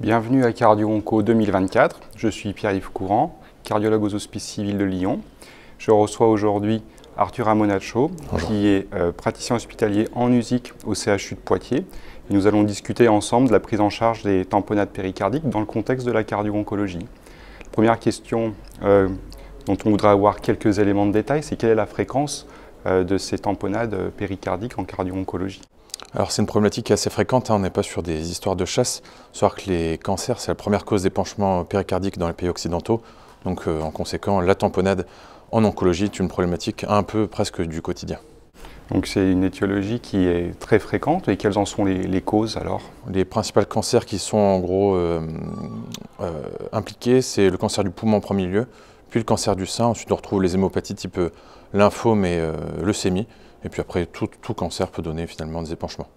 Bienvenue à Cardio Onco 2024. Je suis Pierre-Yves Courant, cardiologue aux Hospices Civils de Lyon. Je reçois aujourd'hui Arthur Amonacho, qui est euh, praticien hospitalier en USIC au CHU de Poitiers. nous allons discuter ensemble de la prise en charge des tamponades péricardiques dans le contexte de la cardio-oncologie. Première question euh, dont on voudrait avoir quelques éléments de détail, c'est quelle est la fréquence euh, de ces tamponades péricardiques en cardio-oncologie alors c'est une problématique assez fréquente, hein, on n'est pas sur des histoires de chasse, savoir que les cancers, c'est la première cause d'épanchement péricardique dans les pays occidentaux, donc euh, en conséquent, la tamponnade en oncologie est une problématique un peu presque du quotidien. Donc c'est une étiologie qui est très fréquente et quelles en sont les, causes alors Les principaux cancers qui sont en gros euh, euh, impliqués, c'est le cancer du poumon en premier lieu, puis le cancer du sein, ensuite on retrouve les hémopathies type lymphome et leucémie, et puis après, tout, cancer peut donner finalement des épanchements.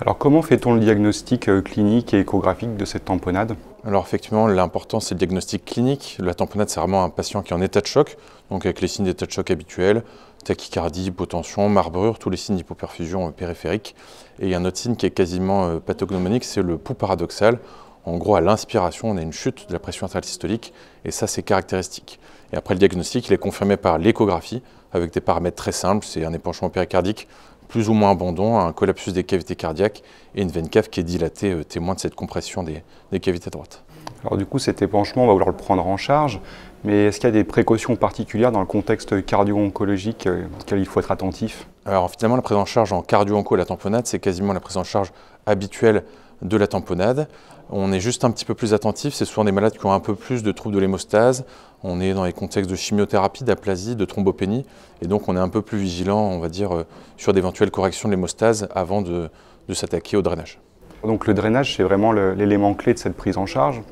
Alors comment fait-on le diagnostic euh, clinique et échographique de cette tamponade Alors effectivement, l'important c'est le diagnostic clinique. La tamponade c'est vraiment un patient qui est en état de choc, donc avec les signes d'état de choc habituels, tachycardie, hypotension, marbrure, tous les signes d'hypoperfusion périphérique. Et il y a un autre signe qui est quasiment euh, pathognomonique, c'est le pouls paradoxal. En gros, à l'inspiration, on a une chute de la pression artérielle systolique, et ça, c'est caractéristique. Et après, le diagnostic, il est confirmé par l'échographie, avec des paramètres très simples, c'est un épanchement péricardique plus ou moins abondant, un collapsus des cavités cardiaques et une veine cave qui est dilatée, euh, témoin de cette compression des, cavités droites. Alors du coup, cet épanchement, on va vouloir le prendre en charge, mais est-ce qu'il y a des précautions particulières dans le contexte cardio-oncologique euh, auquel il faut être attentif Alors finalement, la prise en charge en cardio-onco la tamponade, c'est quasiment la prise en charge habituelle de la tamponade, On est juste un petit peu plus attentif, c'est souvent des malades qui ont un peu plus de troubles de l'hémostase, on est dans les contextes de chimiothérapie, d'aplasie, de thrombopénie, et donc on est un peu plus vigilant, on va dire, euh, sur d'éventuelles corrections de l'hémostase avant de, de s'attaquer au drainage. Donc le drainage, c'est vraiment l'élément clé de cette prise en charge.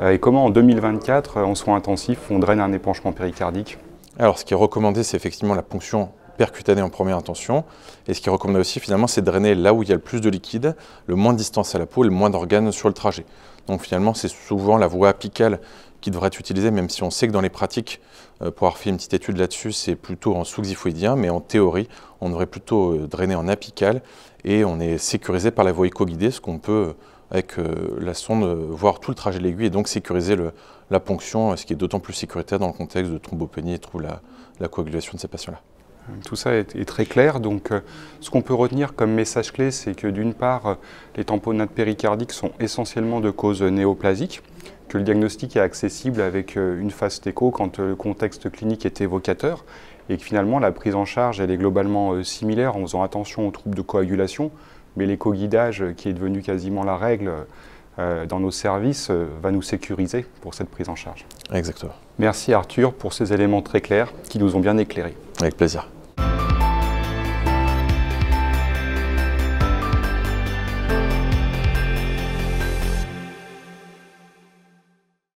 Euh, et comment en 2024, euh, en soins intensifs, on draine un épanchement péricardique Alors ce qui est recommandé, c'est effectivement la ponction percutané en première intention. Et ce qui recommande aussi finalement, c'est de drainer là où il y a le plus de liquide, le moins de distance à la peau et le moins d'organes sur le trajet. Donc finalement, c'est souvent la voie apicale qui devrait être utilisée, même si on sait que dans les pratiques, euh, pour avoir fait une petite étude là-dessus, c'est plutôt en sous-xiphoïdien, mais en théorie, on devrait plutôt euh, drainer en apical et on est sécurisé par la voie éco-guidée, ce qu'on peut euh, avec la sonde voir tout le trajet de l'aiguille et donc sécuriser la ponction, ce qui est d'autant plus sécuritaire dans le contexte de thrombopénie et de la coagulation de ces patients-là. Tout ça est, très clair. Donc, euh, ce qu'on peut retenir comme message clé, c'est que d'une part, euh, les tamponnades péricardiques sont essentiellement de cause néoplasique, que le diagnostic est accessible avec euh, une phase écho quand le contexte clinique est évocateur, et que finalement, la prise en charge, elle est globalement similaire en faisant attention aux troubles de coagulation, mais l'éco-guidage, qui est devenu quasiment la règle, dans nos services va nous sécuriser pour cette prise en charge. Exactement. Merci Arthur pour ces éléments très clairs qui nous ont bien éclairés. Avec plaisir.